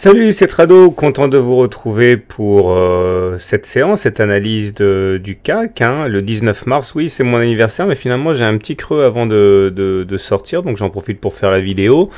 Salut, c'est Trado, content de vous retrouver pour euh, cette séance, cette analyse du CAC, hein, le 19 mars, oui c'est mon anniversaire, mais finalement j'ai un petit creux avant de, sortir, donc j'en profite pour faire la vidéo.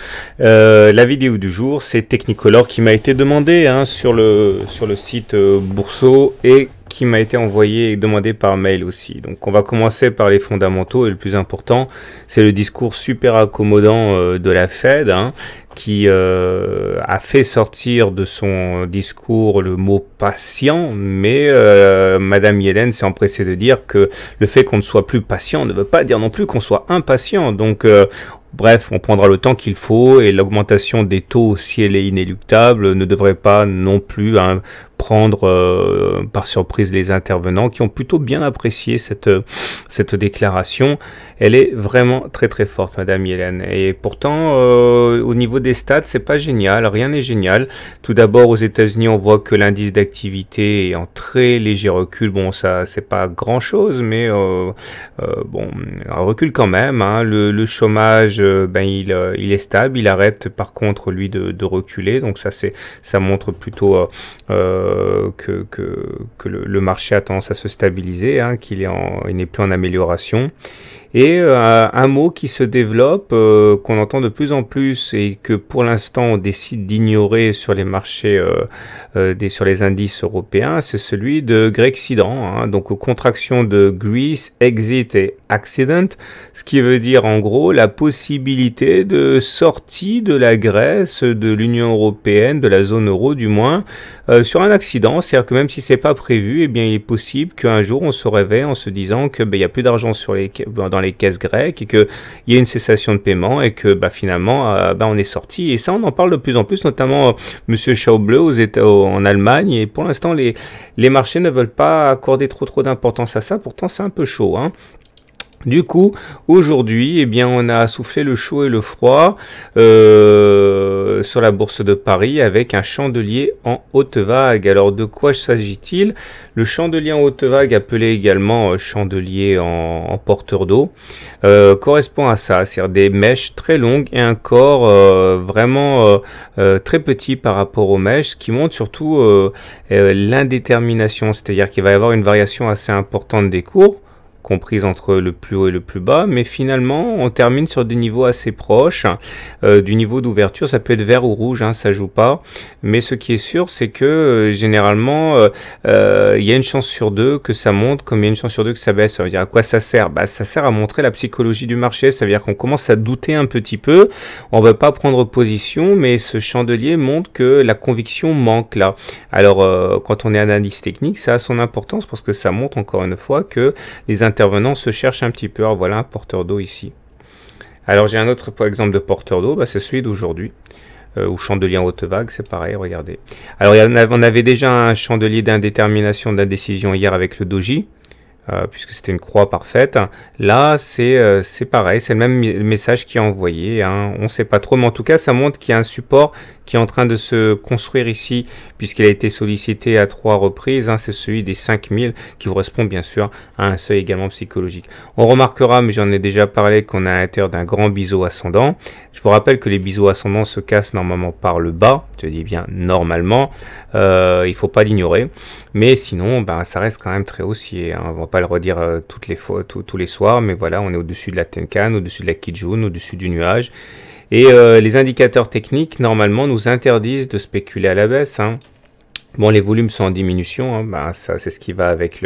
Euh, la vidéo du jour, c'est Technicolor qui m'a été demandé hein, sur, le, sur le site euh, Bourseau et qui m'a été envoyé et demandé par mail aussi. Donc on va commencer par les fondamentaux et le plus important, c'est le discours super accommodant euh, de la Fed hein, qui euh, a fait sortir de son discours le mot patient, mais euh, Madame Yellen s'est empressée de dire que le fait qu'on ne soit plus patient ne veut pas dire non plus qu'on soit impatient. Donc euh, Bref, on prendra le temps qu'il faut et l'augmentation des taux, si elle est inéluctable, ne devrait pas non plus hein, prendre euh, par surprise les intervenants qui ont plutôt bien apprécié cette, euh, cette déclaration. Elle est vraiment très très forte, Madame Hélène Et pourtant, euh, au niveau des stats, c'est pas génial. Rien n'est génial. Tout d'abord, aux États-Unis, on voit que l'indice d'activité est en très léger recul. Bon, ça, c'est pas grand chose, mais bon, un recul quand même. Hein. Le, chômage, ben, il, est stable. Il arrête par contre, lui, de, reculer. Donc ça, c'est, ça montre plutôt euh, que, le, marché a tendance à se stabiliser, hein, qu'il n'est plus en amélioration et euh, un mot qui se développe, euh, qu'on entend de plus en plus et que pour l'instant on décide d'ignorer sur les marchés, euh, euh des, sur les indices européens, c'est celui de Grexident, hein, donc contraction de Greece, Exit et Accident, ce qui veut dire en gros la possibilité de sortie de la Grèce, de l'Union européenne, de la zone euro du moins, sur un accident, c'est-à-dire que même si c'est pas prévu, eh bien il est possible qu'un jour on se réveille en se disant que ben, il a plus d'argent sur les dans les caisses grecques et qu'il y a une cessation de paiement et que bah, finalement euh, bah, on est sorti. Et ça, on en parle de plus en plus, notamment euh, Monsieur Schauble en Allemagne. Et pour l'instant, les, marchés ne veulent pas accorder trop trop d'importance à ça. Pourtant, c'est un peu chaud. Hein. Du coup, aujourd'hui, eh bien, on a soufflé le chaud et le froid euh, sur la bourse de Paris avec un chandelier en haute vague. Alors, de quoi s'agit-il Le chandelier en haute vague, appelé également euh, chandelier en, porteur d'eau, euh, correspond à ça, c'est-à-dire des mèches très longues et un corps vraiment très petit par rapport aux mèches, ce qui montre surtout l'indétermination, c'est-à-dire qu'il va y avoir une variation assez importante des cours comprise entre le plus haut et le plus bas, mais finalement on termine sur des niveaux assez proches euh, du niveau d'ouverture. Ça peut être vert ou rouge, hein, ça joue pas. Mais ce qui est sûr, c'est que euh, généralement euh, il y a une chance sur deux que ça monte, comme il y a une chance sur deux que ça baisse. dire à quoi ça sert bah, ça sert à montrer la psychologie du marché. Ça veut dire qu'on commence à douter un petit peu. On va pas prendre position, mais ce chandelier montre que la conviction manque là. Alors quand on est analyste technique, ça a son importance parce que ça montre encore une fois que les intérêts intervenant se cherche un petit peu. Alors voilà un porteur d'eau ici. Alors j'ai un autre exemple de porteur d'eau, bah, c'est celui d'aujourd'hui. ou euh, chandelier en haute vague, c'est pareil, regardez. Alors on avait déjà un chandelier d'indétermination d'indécision hier avec le doji. Euh, puisque c'était une croix parfaite. Là, c'est euh, pareil, c'est le même message qui est envoyé. Hein. On ne sait pas trop, mais en tout cas, ça montre qu'il y a un support qui est en train de se construire ici, puisqu'il a été sollicité à trois reprises. Hein. c'est celui des 5000 qui correspond bien sûr à un seuil également psychologique. On remarquera, mais j'en ai déjà parlé, qu'on a à l'intérieur d'un grand biseau ascendant. Je vous rappelle que les biseaux ascendants se cassent normalement par le bas. Je dis bien normalement. il euh, il faut pas l'ignorer. Mais sinon, ben, ça reste quand même très haussier. on hein. On va pas le redire euh, toutes les fois, tous les soirs, mais voilà, on est au-dessus de la Tenkan, au-dessus de la Kijun, au-dessus du nuage. Et euh, les indicateurs techniques, normalement, nous interdisent de spéculer à la baisse. Hein. Bon, les volumes sont en diminution, ben, ça c'est ce qui va avec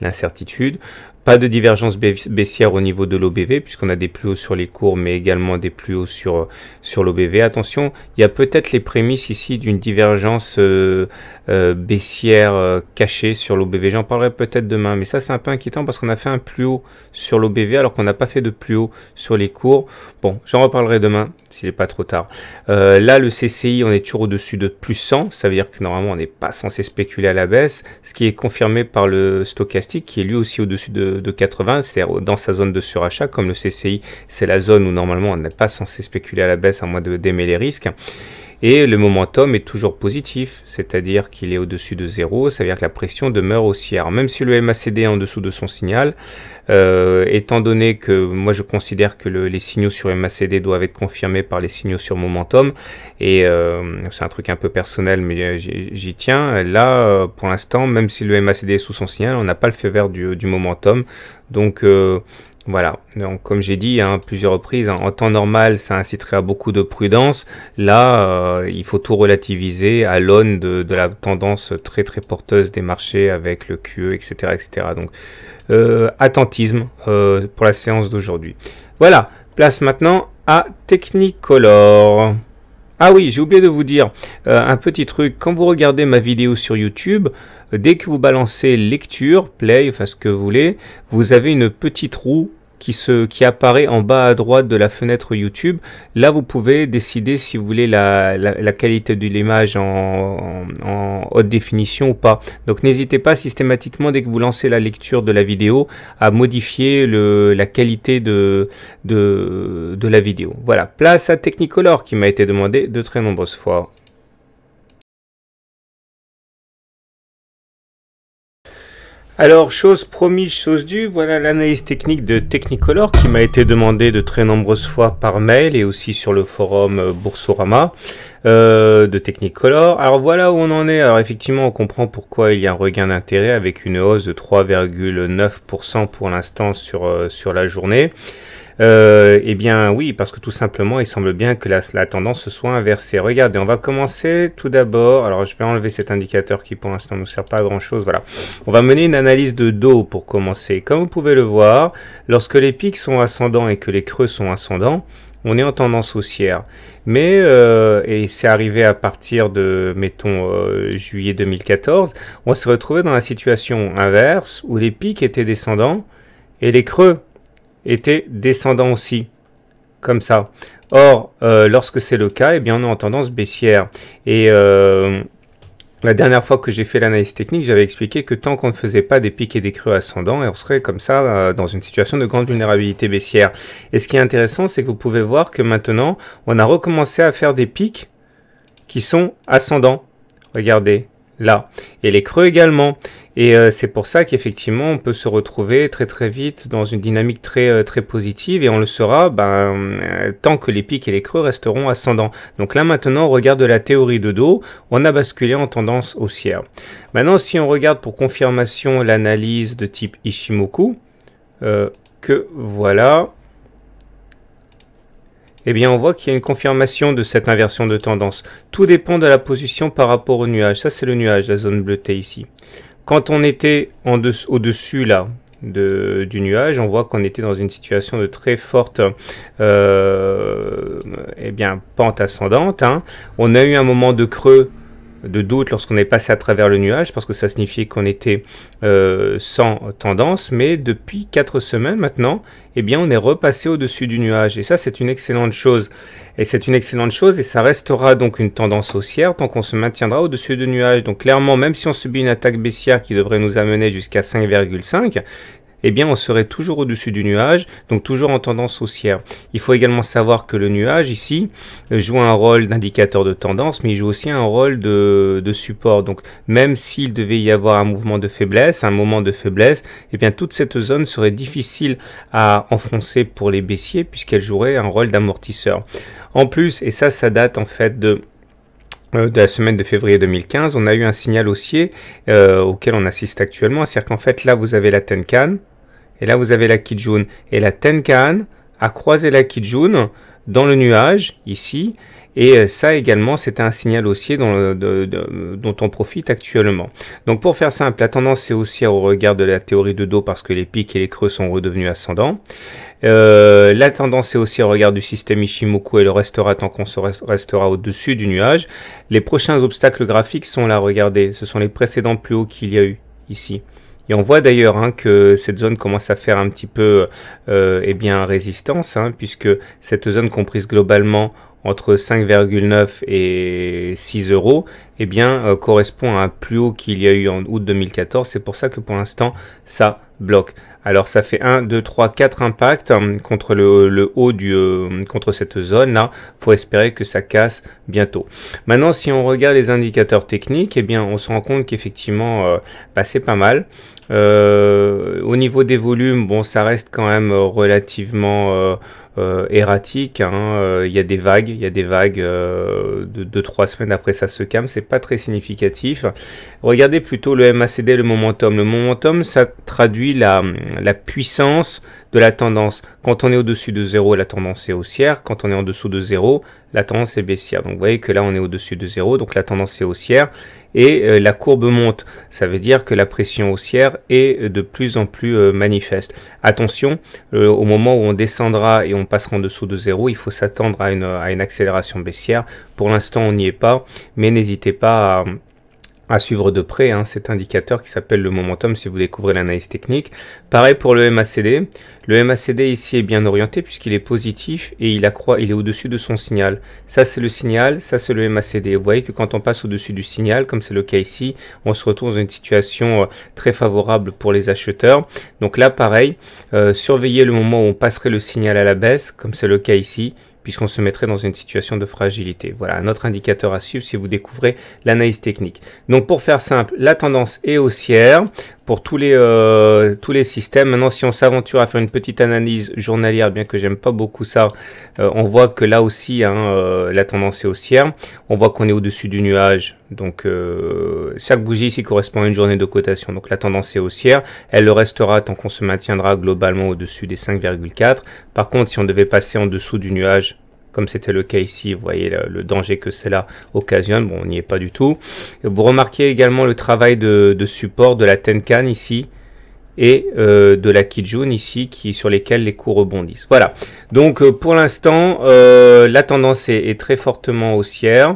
l'incertitude. Pas de divergence baissière au niveau de l'OBV, puisqu'on a des plus hauts sur les cours, mais également des plus hauts sur, sur l'OBV. Attention, il y a peut-être les prémices ici d'une divergence euh, euh, baissière euh, cachée sur l'OBV. J'en parlerai peut-être demain, mais ça c'est un peu inquiétant parce qu'on a fait un plus haut sur l'OBV alors qu'on n'a pas fait de plus haut sur les cours. Bon, j'en reparlerai demain s'il n'est pas trop tard. là, le CCI, on est toujours au-dessus de plus 100, ça veut dire que normalement on n'est pas censé spéculer à la baisse, ce qui est confirmé par le stochastique qui est lui aussi au-dessus de de, 80, c'est-à-dire dans sa zone de surachat, comme le CCI, c'est la zone où normalement on n'est pas censé spéculer à la baisse à moins de les risques. Et le momentum est toujours positif, c'est-à-dire qu'il est au-dessus de 0, cest à dire que la pression demeure haussière. même si le MACD est en dessous de son signal, euh, étant donné que moi je considère que les signaux sur MACD doivent être confirmés par les signaux sur momentum, et euh, c'est un truc un peu personnel mais j'y tiens, là pour l'instant même si le MACD est sous son signal, on n'a pas le feu vert du, du momentum, donc euh, voilà, donc comme j'ai dit à hein, plusieurs reprises, hein, en temps normal, ça inciterait à beaucoup de prudence. Là, euh, il faut tout relativiser à l'aune de, la tendance très très porteuse des marchés avec le QE, etc. Donc, euh, attentisme euh, pour la séance d'aujourd'hui. Voilà, place maintenant à Technicolor. Ah oui, j'ai oublié de vous dire un petit truc. Quand vous regardez ma vidéo sur YouTube, dès que vous balancez lecture, play, enfin ce que vous voulez, vous avez une petite roue qui, qui apparaît en bas à droite de la fenêtre YouTube. Là, vous pouvez décider si vous voulez la, qualité de l'image en, haute définition ou pas. Donc, n'hésitez pas systématiquement, dès que vous lancez la lecture de la vidéo, à modifier la qualité de, de, de la vidéo. Voilà, place à Technicolor qui m'a été demandé de très nombreuses fois. Alors, chose promise, chose due, voilà l'analyse technique de Technicolor qui m'a été demandée de très nombreuses fois par mail et aussi sur le forum euh, Boursorama euh, de Technicolor. Alors voilà où on en est. Alors effectivement, on comprend pourquoi il y a un regain d'intérêt avec une hausse de 3,9% pour l'instant sur, euh, sur la journée euh, Eh bien oui, parce que tout simplement, il semble bien que la, tendance soit inversée. Regardez, on va commencer tout d'abord, alors je vais enlever cet indicateur qui pour l'instant ne sert pas à grand-chose, voilà. On va mener une analyse de dos pour commencer. Comme vous pouvez le voir, lorsque les pics sont ascendants et que les creux sont ascendants, on est en tendance haussière. Mais, euh, et c'est arrivé à partir de, mettons, euh, juillet 2014, on s'est retrouvé dans la situation inverse où les pics étaient descendants et les creux était descendant aussi, comme ça. Or, euh, lorsque c'est le cas, et eh bien, on est en tendance baissière. Et euh, la dernière fois que j'ai fait l'analyse technique, j'avais expliqué que tant qu'on ne faisait pas des pics et des creux ascendants, et on serait comme ça euh, dans une situation de grande vulnérabilité baissière. Et ce qui est intéressant, c'est que vous pouvez voir que maintenant, on a recommencé à faire des pics qui sont ascendants. Regardez, là. Et les creux également. Et euh, c'est pour ça qu'effectivement, on peut se retrouver très très vite dans une dynamique très euh, très positive et on le sera ben, euh, tant que les pics et les creux resteront ascendants. Donc là maintenant, on regarde la théorie de dos, on a basculé en tendance haussière. Maintenant, si on regarde pour confirmation l'analyse de type Ishimoku, que voilà, eh bien on voit qu'il y a une confirmation de cette inversion de tendance. Tout dépend de la position par rapport au nuage. Ça c'est le nuage, la zone bleutée ici. Quand on était au-dessus là, du nuage, on voit qu'on était dans une situation de très forte euh, eh bien, pente ascendante. Hein. On a eu un moment de creux de doute lorsqu'on est passé à travers le nuage, parce que ça signifiait qu'on était euh, sans tendance, mais depuis quatre semaines maintenant, eh bien, on est repassé au-dessus du nuage. Et ça, c'est une excellente chose. Et c'est une excellente chose, et ça restera donc une tendance haussière tant qu'on se maintiendra au-dessus du nuage. Donc clairement, même si on subit une attaque baissière qui devrait nous amener jusqu'à 5,5, eh bien on serait toujours au-dessus du nuage, donc toujours en tendance haussière. Il faut également savoir que le nuage ici euh, joue un rôle d'indicateur de tendance, mais il joue aussi un rôle de, de support. Donc même s'il devait y avoir un mouvement de faiblesse, un moment de faiblesse, eh bien toute cette zone serait difficile à enfoncer pour les baissiers puisqu'elle jouerait un rôle d'amortisseur. En plus, et ça ça date en fait de euh, de la semaine de février 2015, on a eu un signal haussier euh, auquel on assiste actuellement. C'est-à-dire qu'en fait, là, vous avez la Tenkan, et là, vous avez la Kijun. Et la Tenkan a croisé la Kijun dans le nuage, ici, et euh, ça également, c'est un signal haussier dont, euh, dont, on profite actuellement. Donc pour faire simple, la tendance est haussière au regard de la théorie de dos parce que les pics et les creux sont redevenus ascendants. Euh, la tendance est aussi au regard du système Ishimoku et le restera tant qu'on se restera au-dessus du nuage. Les prochains obstacles graphiques sont là, regardez, ce sont les précédents plus hauts qu'il y a eu ici. Et on voit d'ailleurs hein, que cette zone commence à faire un petit peu euh, eh bien résistance, hein, puisque cette zone comprise globalement entre 5,9 et 6 euros, eh bien, euh, correspond à un plus haut qu'il y a eu en août 2014. C'est pour ça que pour l'instant, ça bloque. Alors, ça fait 1, 2, 3, 4 impacts hein, contre le, haut du, euh, contre cette zone-là. Faut espérer que ça casse bientôt. Maintenant, si on regarde les indicateurs techniques, eh bien, on se rend compte qu'effectivement, euh, bah, c'est pas mal. au niveau des volumes, bon, ça reste quand même relativement euh, erratique. Hein. Euh, il y a des vagues, il y a des vagues euh, de 2-3 semaines après ça se calme, c'est pas très significatif. Regardez plutôt le MACD, le momentum. Le momentum, ça traduit la, la puissance de la tendance. Quand on est au-dessus de zéro, la tendance est haussière. Quand on est en dessous de 0, la tendance est baissière. Donc vous voyez que là on est au-dessus de 0, donc la tendance est haussière et euh, la courbe monte. Ça veut dire que la pression haussière est euh, de plus en plus euh, manifeste. Attention, au moment où on descendra et on passera en dessous de 0, il faut s'attendre à une, à une accélération baissière. Pour l'instant on n'y est pas, mais n'hésitez pas à à suivre de près hein, cet indicateur qui s'appelle le momentum si vous découvrez l'analyse technique. Pareil pour le MACD. Le MACD ici est bien orienté puisqu'il est positif et il accroît, il est au-dessus de son signal. Ça c'est le signal, ça c'est le MACD. Vous voyez que quand on passe au-dessus du signal, comme c'est le cas ici, on se retrouve dans une situation euh, très favorable pour les acheteurs. Donc là pareil, euh, surveillez le moment où on passerait le signal à la baisse, comme c'est le cas ici puisqu'on se mettrait dans une situation de fragilité. Voilà un autre indicateur à suivre si vous découvrez l'analyse technique. Donc pour faire simple, la tendance est haussière pour tous les, euh, tous les systèmes. Maintenant, si on s'aventure à faire une petite analyse journalière, bien que j'aime pas beaucoup ça, euh, on voit que là aussi, hein, euh, la tendance est haussière. On voit qu'on est au-dessus du nuage. Donc, chaque bougie ici correspond à une journée de cotation. Donc, la tendance est haussière. Elle le restera tant qu'on se maintiendra globalement au-dessus des 5,4. Par contre, si on devait passer en dessous du nuage, comme c'était le cas ici. Vous voyez le, danger que cela occasionne. Bon, on n'y est pas du tout. Vous remarquez également le travail de, support de la Tenkan ici et euh, de la Kijun ici qui sur lesquels les cours rebondissent. Voilà. Donc euh, pour l'instant, euh, la tendance est, très fortement haussière.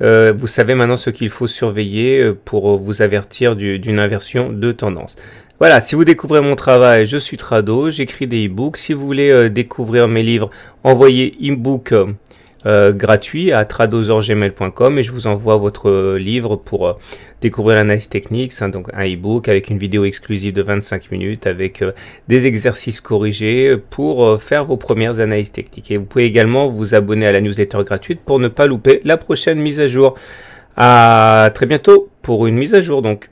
vous savez maintenant ce qu'il faut surveiller pour vous avertir d'une inversion de tendance. Voilà, si vous découvrez mon travail, je suis Trado, j'écris des e-books. Si vous voulez euh, découvrir mes livres, envoyez e-book euh, euh, gratuit à tradosorgmail.com et je vous envoie votre livre pour découvrir l'analyse technique. C'est donc un e-book avec une vidéo exclusive de 25 minutes avec des exercices corrigés pour faire vos premières analyses techniques. Et vous pouvez également vous abonner à la newsletter gratuite pour ne pas louper la prochaine mise à jour. À très bientôt pour une mise à jour donc.